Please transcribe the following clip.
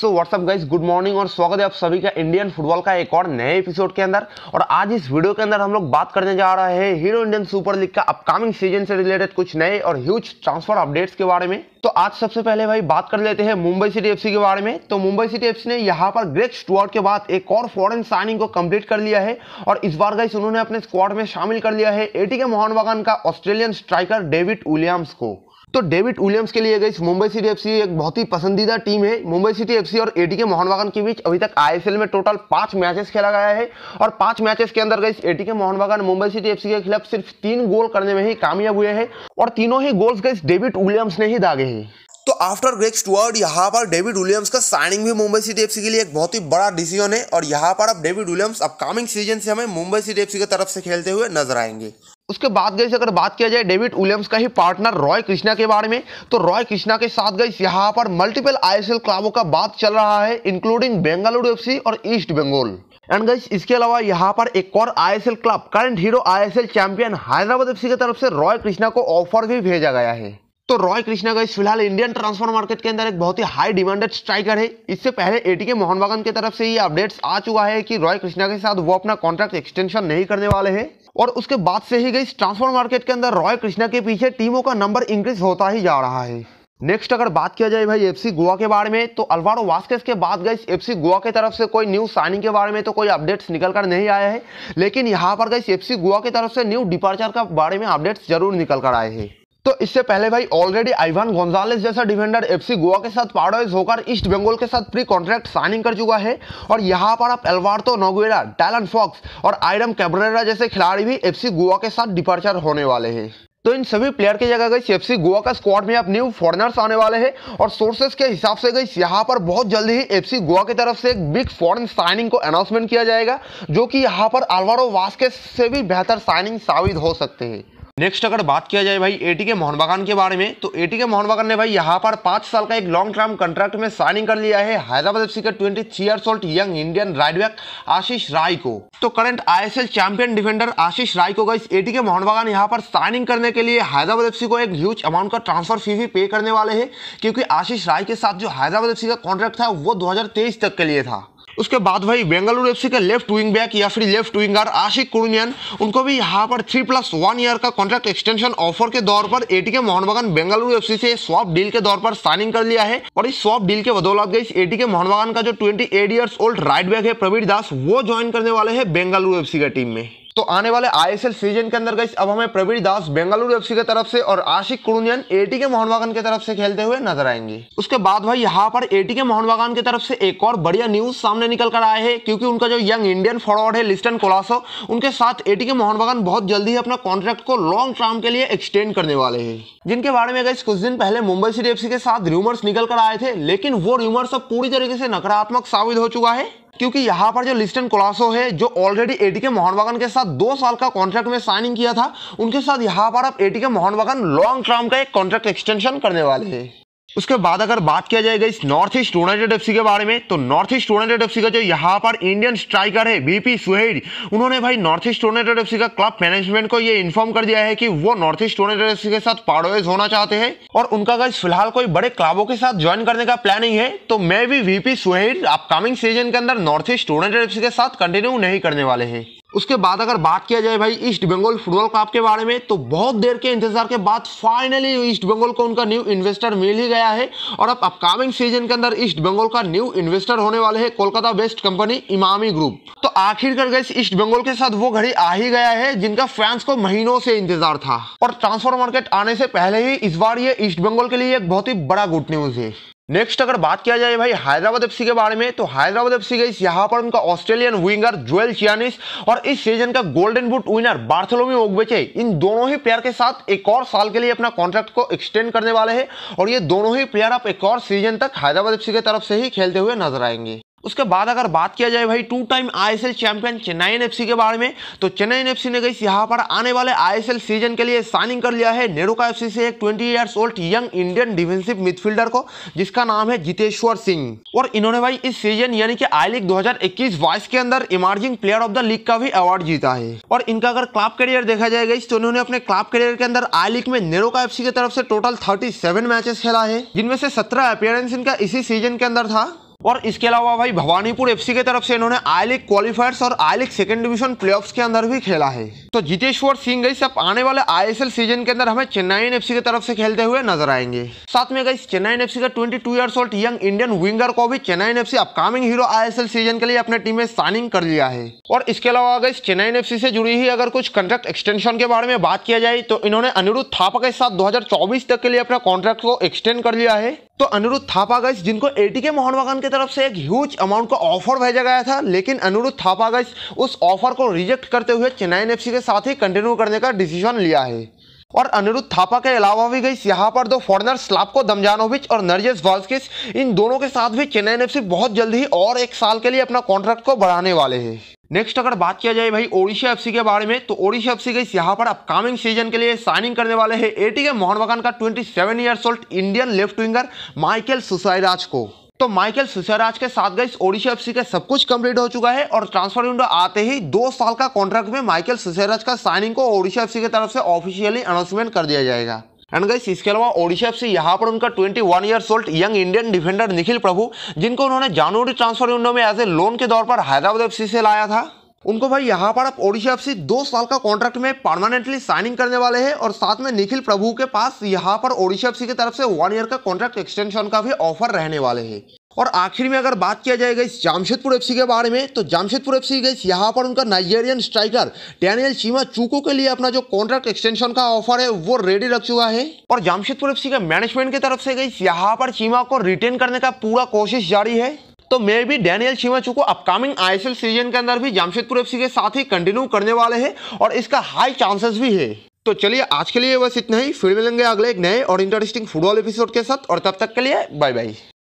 सो what's up guys good morning और स्वागत है आप सभी का इंडियन फुटबॉल का एक और नए एपिसोड के अंदर और आज इस वीडियो के अंदर हम लोग बात करने जा रहे हैं हीरो इंडियन सुपर लीग का अपकमिंग सीजन से रिलेटेड कुछ नए और ह्यूज ट्रांसफर अपडेट्स के बारे में तो आज सबसे पहले भाई बात कर लेते हैं मुंबई सिटी एफसी के बारे में तो मुंबई सिटी एफसी ने यहाँ पर ग्रेट स्टुअर्ट के बाद एक और फॉरेन साइनिंग को कंप्लीट कर लिया है और इस बार गाइस उन्होंने अपने स्क्वाड में शामिल कर लिया है एटी के मोहन बागान का ऑस्ट्रेलियन स्ट्राइकर डेविड विलियम्स को तो डेविड विलियम्स के लिए गई मुंबई सिटी एफसी एक बहुत ही पसंदीदा टीम है मुंबई सिटी एफसी और एटीके मोहनबागन के बीच अभी तक आईएसएल में टोटल पांच मैचेस खेला गया है और पांच मैचेस के अंदर गई एटीके मोहनबागन मुंबई सिटी एफसी के खिलाफ सिर्फ तीन गोल करने में ही कामयाब हुए हैं और तीनों ही गोल्स गई डेविड विलियम्स ने ही दागे हैं तो आफ्टर ग्रेक स्टुअर्ड यहाँ पर डेविड विलियम्स का साइनिंग भी मुंबई सिटी एफसी के लिए एक बहुत ही बड़ा डिसीजन है और यहाँ पर अब डेविड विलियम्स अपकमिंग सीजन से हमें मुंबई सिटी एफसी की तरफ से खेलते हुए नजर आएंगे उसके बाद गई अगर बात किया जाए डेविड विलियम्स का ही पार्टनर रॉय कृष्णा के बारे में तो रॉय कृष्णा के साथ गई यहाँ पर मल्टीपल आई क्लबों का बात चल रहा है इंक्लूडिंग बेंगलुरु एफ और ईस्ट बंगाल एंड गाइस इसके अलावा यहाँ पर एक और ISL club current Hero ISL champion Hyderabad FC की तरफ से रॉय कृष्णा को ऑफर भी भेजा गया है तो रॉय कृष्णा का इस फिलहाल इंडियन ट्रांसफर मार्केट के अंदर एक बहुत ही हाई डिमांडेड स्ट्राइकर है इससे पहले एटीके मोहन बागन की तरफ से ये अपडेट्स आ चुका है कि रॉय कृष्णा के साथ वो अपना कॉन्ट्रैक्ट एक्सटेंशन नहीं करने वाले हैं और उसके बाद से ही गई ट्रांसफर मार्केट के अंदर रॉय कृष्णा के पीछे टीमों का नंबर इंक्रीज होता ही जा रहा है नेक्स्ट अगर बात किया जाए भाई एफसी गोवा के बारे में तो अल्वारो वास्केस के बाद गई एफसी गोवा की तरफ से कोई न्यू साइनिंग के बारे में तो कोई अपडेट्स निकल कर नहीं आया है लेकिन यहाँ पर गई एफसी गोवा की तरफ से न्यू डिपार्चर का बारे में अपडेट्स जरूर निकल कर आए हैं तो इससे पहले भाई ऑलरेडी आइवान गोंजालेस जैसा डिफेंडर एफसी गोवा के साथ पाडोइज होकर ईस्ट बंगाल के साथ प्री कॉन्ट्रैक्ट साइनिंग कर चुका है और यहाँ पर आप एलवार्टो नोगुएरा डैलन फॉक्स और आयरम कैब्रेरा जैसे खिलाड़ी भी एफसी गोवा के साथ डिपार्चर होने वाले हैं तो इन सभी प्लेयर की जगह गई एफ गोवा का स्क्वाड में अब न्यू फॉरनर्स आने वाले हैं और सोर्सेस के हिसाब से गई यहाँ पर बहुत जल्दी ही एफ गोवा की तरफ से एक बिग फॉरन साइनिंग को अनाउंसमेंट किया जाएगा जो कि यहाँ पर अलवारो वास्के से भी बेहतर साइनिंग साबित हो सकते हैं नेक्स्ट अगर बात किया जाए भाई एटी के मोहन बागान के बारे में तो एटी के मोहन बागान ने भाई यहाँ पर पांच साल का एक लॉन्ग टर्म कंट्रैक्ट में साइनिंग कर लिया है हैदराबाद एफसी के twenty three old young Indian right back Ashish Rai को तो current ISL champion defender Ashish Rai को गई एटी के मोहन बागान यहाँ पर साइनिंग करने के लिए हैदराबाद एफ को एक ह्यूज अमाउंट का ट्रांसफर फी भी पे करने वाले है क्योंकि आशीष राय के साथ जो हैदराबाद एफ का कॉन्ट्रैक्ट था वो दो तक के लिए था उसके बाद भाई बेंगलुरु एफ के लेफ्ट विंग बैक या फिर लेफ्ट विंगर आशिक कुरुनियन उनको भी यहाँ पर थ्री प्लस वन ईयर का कॉन्ट्रैक्ट एक्सटेंशन ऑफर के दौर पर एटीके बगान बेंगलुरु एफ से स्वाप डील के दौर पर साइनिंग कर लिया है और इस स्वाप डील के बदौलत गई एटीके बगान का जो twenty eight old right back है प्रवीर दास वो ज्वाइन करने वाले हैं बेंगलुरु एफ के टीम में तो आने वाले आईएसएल सीजन के अंदर गई अब हमें प्रवीण दास बेंगलुरु एफसी की तरफ से और आशिक कुरुनियन एटी के मोहन बागान की तरफ से खेलते हुए नजर आएंगे उसके बाद भाई यहाँ पर एटी के मोहन की तरफ से एक और बढ़िया न्यूज सामने निकल कर आए है क्योंकि उनका जो यंग इंडियन फॉरवर्ड है लिस्टन कोलासो उनके साथ एटी के मोहन बहुत जल्दी ही अपना कॉन्ट्रैक्ट को लॉन्ग टर्म के लिए एक्सटेंड करने वाले है जिनके बारे में गई कुछ दिन पहले मुंबई सिटी एफसी के साथ र्यूमर्स निकल कर आए थे लेकिन वो र्यूमर्स अब पूरी तरीके से नकारात्मक साबित हो चुका है क्योंकि यहां पर जो लिस्टन कोलासो है जो ऑलरेडी एटीके मोहन बागान के साथ दो साल का कॉन्ट्रैक्ट में साइनिंग किया था उनके साथ यहां पर आप एटीके मोहन बागान लॉन्ग टर्म का एक कॉन्ट्रैक्ट एक्सटेंशन करने वाले हैं उसके बाद अगर बात किया जाएगा इस नॉर्थ ईस्ट यूनाइटेड एफसी के बारे में तो नॉर्थ ईस्ट यूनाइटेड एफसी का जो यहाँ पर इंडियन स्ट्राइकर है बीपी सुहेड उन्होंने भाई नॉर्थ ईस्ट यूनाइटेड एफसी का क्लब मैनेजमेंट को ये इन्फॉर्म कर दिया है कि वो नॉर्थ ईस्ट यूनाइटेड एफसी के साथ पाड़ोज होना चाहते हैं और उनका अगर फिलहाल कोई बड़े क्लबों के साथ ज्वाइन करने का प्लानिंग है तो मैं भी वीपी सुहेड अपकमिंग सीजन के अंदर नॉर्थ ईस्ट यूनाइटेड एफसी के साथ कंटिन्यू नहीं करने वाले हैं उसके बाद अगर बात किया जाए भाई ईस्ट बंगाल फुटबॉल क्लब के बारे में तो बहुत देर के इंतजार के बाद फाइनली ईस्ट बंगाल को उनका न्यू इन्वेस्टर मिल ही गया है और अब अपकमिंग सीजन के अंदर ईस्ट बंगाल का न्यू इन्वेस्टर होने वाले हैं Kolkata based company Emami group तो आखिरकार गए ईस्ट बंगाल के साथ वो घड़ी आ ही गया है जिनका फैंस को महीनों से इंतजार था और ट्रांसफर मार्केट आने से पहले ही इस बार ये ईस्ट बंगाल के लिए एक बहुत ही बड़ा गुड न्यूज है नेक्स्ट अगर बात किया जाए भाई हैदराबाद एफसी के बारे में तो हैदराबाद एफसी गई यहाँ पर उनका ऑस्ट्रेलियन विंगर जोएल चियानिस और इस सीजन का गोल्डन बुट विनर बार्थोलोमी ओगबेचे इन दोनों ही प्लेयर के साथ एक और साल के लिए अपना कॉन्ट्रैक्ट को एक्सटेंड करने वाले हैं और ये दोनों ही प्लेयर आप एक और सीजन तक हैदराबाद एफ की तरफ से ही खेलते हुए नजर आएंगे उसके बाद अगर बात किया जाए भाई two time ISL champion Chennaiyin के बारे में तो चेन्नई एन ने गई यहाँ पर आने वाले आईएसएल सीजन के लिए साइनिंग कर लिया है नेरुका एफ से एक 20 years old young Indian defensive midfielder को जिसका नाम है जितेश्वर सिंह और इन्होंने भाई इस सीजन यानी कि आई लीग दो हजार के अंदर emerging player of the league का भी अवार्ड जीता है और इनका अगर क्लब करियर देखा जाएगा तो इन्होंने अपने क्लब करियर के अंदर आई लीग में नेरुका एफ की तरफ से टोटल थर्टी मैचेस खेला है जिनमें से सत्रह अपियरेंस इनका इसी सीजन के अंदर था और इसके अलावा भाई भवानीपुर एफसी की तरफ से इन्होंने आई लीग क्वालिफायर्स और I League second division playoffs के अंदर भी खेला है तो जितेश्वर सिंह गई सब आने वाले आईएसएल सीजन के अंदर हमें चेन्नई एफसी की तरफ से खेलते हुए नजर आएंगे साथ में गई चेन्नई एफसी का twenty two years old young Indian winger को भी Chennai FC upcoming Hero I season के लिए अपने टीम में साइनिंग कर लिया है और इसके अलावा गई चेन्नई एफसी से जुड़ी ही अगर कुछ कॉन्ट्रैक्ट एक्सटेंशन के बारे में बात किया जाए तो इन्होंने अनिरुद्ध थापा के साथ 2024 तक के लिए अपना कॉन्ट्रैक्ट को एक्सटेंड कर लिया है तो अनिरुद्ध थापा गई जिनको एटी के मोहन बगान के की तरफ से एक ह्यूज अमाउंट का ऑफर भेजा गया था लेकिन अनुरुद्ध थापा गज उस ऑफर को रिजेक्ट करते हुए चेन्नई एफ के साथ ही कंटिन्यू करने का डिसीजन लिया है और अनिरुद्ध थापा के अलावा भी गई यहाँ पर दो फॉरनर स्लाबको दमजानोविच और नरजेस वाल्सकिस इन दोनों के साथ भी चेन्नई एफ बहुत जल्द ही और एक साल के लिए अपना कॉन्ट्रैक्ट को बढ़ाने वाले हैं नेक्स्ट अगर बात किया जाए भाई ओडिशा एफसी के बारे में तो ओडिशा एफसी गई यहाँ पर अपकमिंग सीजन के लिए साइनिंग करने वाले हैं एटी के मोहन बगान का 27 seven years old Indian left winger Michael Susairaj को तो माइकल सुसराज के साथ गई ओडिशा एफ का सब कुछ कंप्लीट हो चुका है और ट्रांसफर विंडो आते ही दो साल का कॉन्ट्रैक्ट में माइकल सुसराज का साइनिंग को ओडिशा एफ की तरफ से ऑफिशियली अनाउंसमेंट कर दिया जाएगा एंड गाइस इसके अलावा ओडिशा एफ यहाँ पर उनका 21 one years old young Indian defender Nikhil Prabhu जिनको उन्होंने जानवरी ट्रांसफर विंडो में एज ए लोन के तौर पर हैदराबाद एफ से लाया था उनको भाई यहाँ पर आप ओडिशा एफ दो साल का कॉन्ट्रैक्ट में परमानेंटली साइनिंग करने वाले हैं और साथ में निखिल प्रभु के पास यहाँ पर ओडिशा एफ की तरफ से वन ईयर का कॉन्ट्रैक्ट एक्सटेंशन का भी ऑफर रहने वाले हैं और आखिर में अगर बात किया जाएगा इस जामशेदपुर एफसी के बारे में तो जामशेदपुर एफसी गई यहाँ पर उनका Nigerian striker Daniel Chima Chukwu के लिए अपना जो कॉन्ट्रैक्ट एक्सटेंशन का ऑफर है वो रेडी रख चुका है और जामशेदपुर एफसी के मैनेजमेंट की तरफ से गई यहाँ पर चीमा को रिटेन करने का पूरा कोशिश जारी है तो मे भी डेनियल शिवाचू को अपकमिंग आईएसएल सीजन के अंदर भी जमशेदपुर एफसी के साथ ही कंटिन्यू करने वाले हैं और इसका हाई चांसेस भी है तो चलिए आज के लिए बस इतना ही फिर मिलेंगे अगले एक नए और इंटरेस्टिंग फुटबॉल एपिसोड के साथ और तब तक के लिए बाय बाय